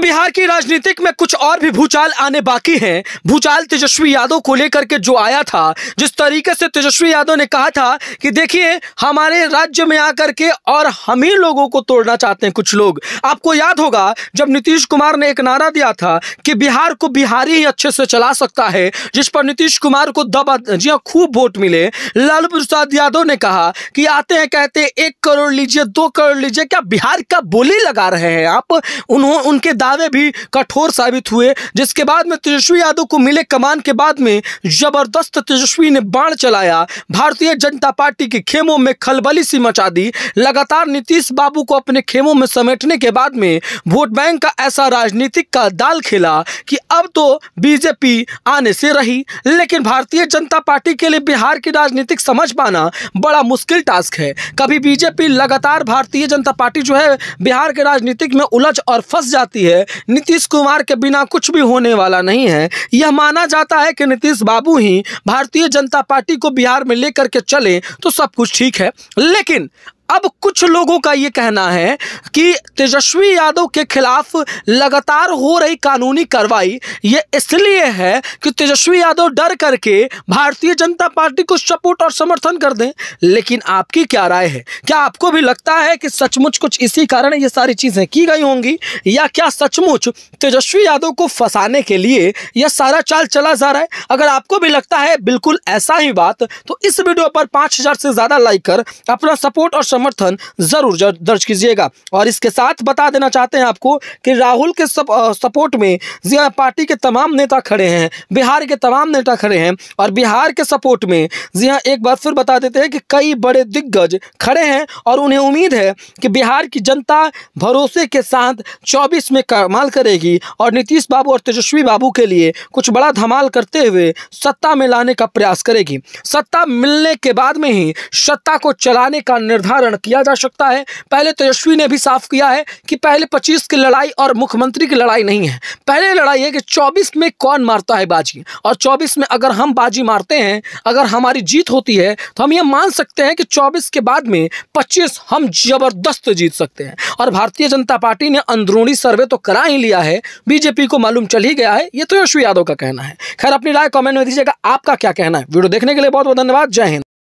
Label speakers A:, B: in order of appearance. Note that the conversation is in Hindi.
A: बिहार की राजनीतिक में कुछ और भी भूचाल आने बाकी हैं भूचाल तेजस्वी यादव को लेकर के जो आया था जिस तरीके से तेजस्वी यादव ने कहा था कि देखिए हमारे राज्य में आकर के और हम ही लोगों को तोड़ना चाहते हैं कुछ लोग आपको याद होगा जब नीतीश कुमार ने एक नारा दिया था कि बिहार को बिहारी ही अच्छे से चला सकता है जिस पर नीतीश कुमार को दबा जी हाँ, खूब वोट मिले लालू प्रसाद यादव ने कहा कि आते हैं कहते एक करोड़ लीजिए दो करोड़ लीजिए क्या बिहार का बोली लगा रहे हैं आप उन्होंने उनके दावे भी कठोर साबित हुए जिसके बाद में तेजस्वी यादव को मिले कमान के बाद में जबरदस्त तेजस्वी ने बाण चलाया भारतीय जनता पार्टी के खेमों में खलबली सी मचा दी लगातार नीतीश बाबू को अपने खेमों में समेटने के बाद में वोट बैंक का ऐसा राजनीतिक का दाल खेला कि अब तो बीजेपी आने से रही लेकिन भारतीय जनता पार्टी के लिए बिहार की राजनीतिक समझ पाना बड़ा मुश्किल टास्क है कभी बीजेपी लगातार भारतीय जनता पार्टी जो है बिहार के राजनीतिक में उलझ और फंस जाती है है नीतीश कुमार के बिना कुछ भी होने वाला नहीं है यह माना जाता है कि नीतीश बाबू ही भारतीय जनता पार्टी को बिहार में लेकर के चले तो सब कुछ ठीक है लेकिन अब कुछ लोगों का ये कहना है कि तेजस्वी यादव के खिलाफ लगातार हो रही कानूनी कार्रवाई ये इसलिए है कि तेजस्वी यादव डर करके भारतीय जनता पार्टी को सपोर्ट और समर्थन कर दें लेकिन आपकी क्या राय है क्या आपको भी लगता है कि सचमुच कुछ इसी कारण ये सारी चीज़ें की गई होंगी या क्या सचमुच तेजस्वी यादव को फंसाने के लिए यह सारा चाल चला जा रहा है अगर आपको भी लगता है बिल्कुल ऐसा ही बात तो इस वीडियो पर पाँच से ज़्यादा लाइक कर अपना सपोर्ट और समर्थन जरूर दर्ज कीजिएगा और इसके साथ बता देना चाहते हैं आपको कि राहुल के सप, सपोर्ट में हाँ, पार्टी के तमाम नेता खड़े हैं बिहार के तमाम नेता खड़े हैं और बिहार के सपोर्ट में जी हाँ एक बार फिर बता देते हैं कि कई बड़े दिग्गज खड़े हैं और उन्हें उम्मीद है कि बिहार की जनता भरोसे के साथ चौबीस में कमाल करेगी और नीतीश बाबू और तेजस्वी बाबू के लिए कुछ बड़ा धमाल करते हुए सत्ता में लाने का प्रयास करेगी सत्ता मिलने के बाद में ही सत्ता को चलाने का निर्धार निराकरण किया जा सकता है पहले तेजस्वी तो ने भी साफ किया है कि पहले पच्चीस की लड़ाई और मुख्यमंत्री की लड़ाई नहीं है पहले लड़ाई है कि चौबीस में कौन मारता है बाजी और चौबीस में अगर हम बाजी मारते हैं अगर हमारी जीत होती है तो हम ये मान सकते हैं कि चौबीस के बाद में पच्चीस हम जबरदस्त जीत सकते हैं और भारतीय जनता पार्टी ने अंदरूनी सर्वे तो करा ही लिया है बीजेपी को मालूम चल ही गया है ये तेजस्वी तो यादव का कहना है खैर अपनी राय कॉमेंट में दीजिएगा आपका क्या कहना है वीडियो देखने के लिए बहुत बहुत धन्यवाद जय हिंद